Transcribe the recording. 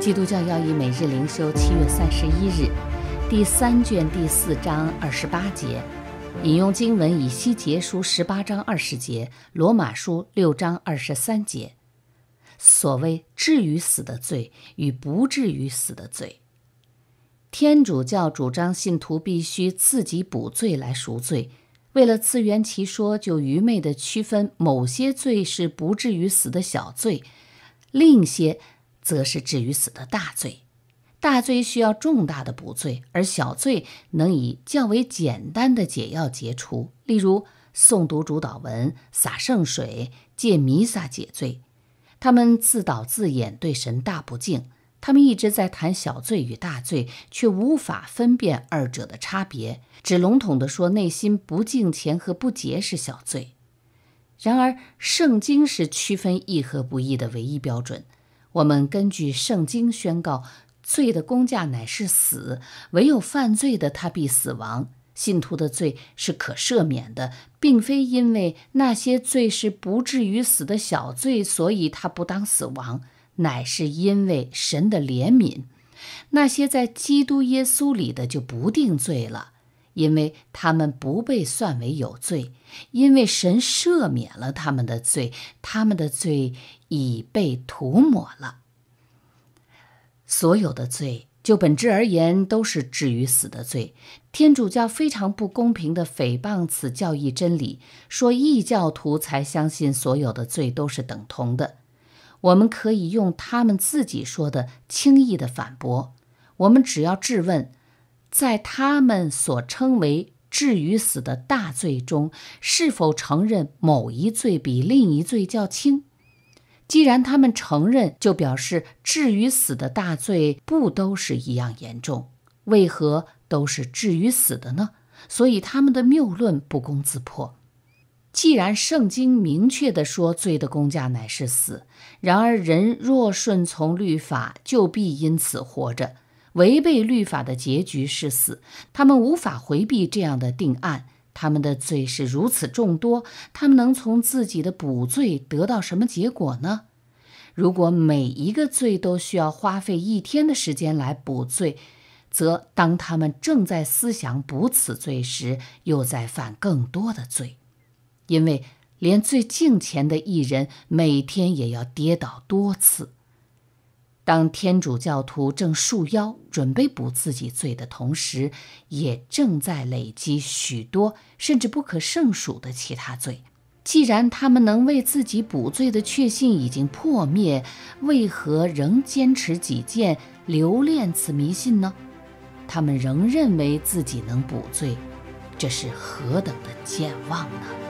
基督教要以每日灵修，七月三十一日，第三卷第四章二十八节，引用经文：以西结书十八章二十节，罗马书六章二十三节。所谓“至于死的罪”与“不至于死的罪”，天主教主张信徒必须自己补罪来赎罪。为了自圆其说，就愚昧地区分某些罪是不至于死的小罪，另一些。则是至于死的大罪，大罪需要重大的补罪，而小罪能以较为简单的解药解除，例如诵读主导文、洒圣水、借弥撒解罪。他们自导自演，对神大不敬。他们一直在谈小罪与大罪，却无法分辨二者的差别，只笼统地说内心不敬虔和不洁是小罪。然而，圣经是区分义和不义的唯一标准。我们根据圣经宣告，罪的公价乃是死，唯有犯罪的他必死亡。信徒的罪是可赦免的，并非因为那些罪是不至于死的小罪，所以他不当死亡，乃是因为神的怜悯。那些在基督耶稣里的就不定罪了。因为他们不被算为有罪，因为神赦免了他们的罪，他们的罪已被涂抹了。所有的罪，就本质而言，都是至于死的罪。天主教非常不公平的诽谤此教义真理，说异教徒才相信所有的罪都是等同的。我们可以用他们自己说的轻易的反驳，我们只要质问。在他们所称为“至于死”的大罪中，是否承认某一罪比另一罪较轻？既然他们承认，就表示“至于死”的大罪不都是一样严重？为何都是“至于死”的呢？所以他们的谬论不攻自破。既然圣经明确地说，罪的工价乃是死；然而人若顺从律法，就必因此活着。违背律法的结局是死，他们无法回避这样的定案。他们的罪是如此众多，他们能从自己的补罪得到什么结果呢？如果每一个罪都需要花费一天的时间来补罪，则当他们正在思想补此罪时，又在犯更多的罪，因为连最敬虔的一人每天也要跌倒多次。当天主教徒正束腰准备补自己罪的同时，也正在累积许多甚至不可胜数的其他罪。既然他们能为自己补罪的确信已经破灭，为何仍坚持己见，留恋此迷信呢？他们仍认为自己能补罪，这是何等的健忘呢？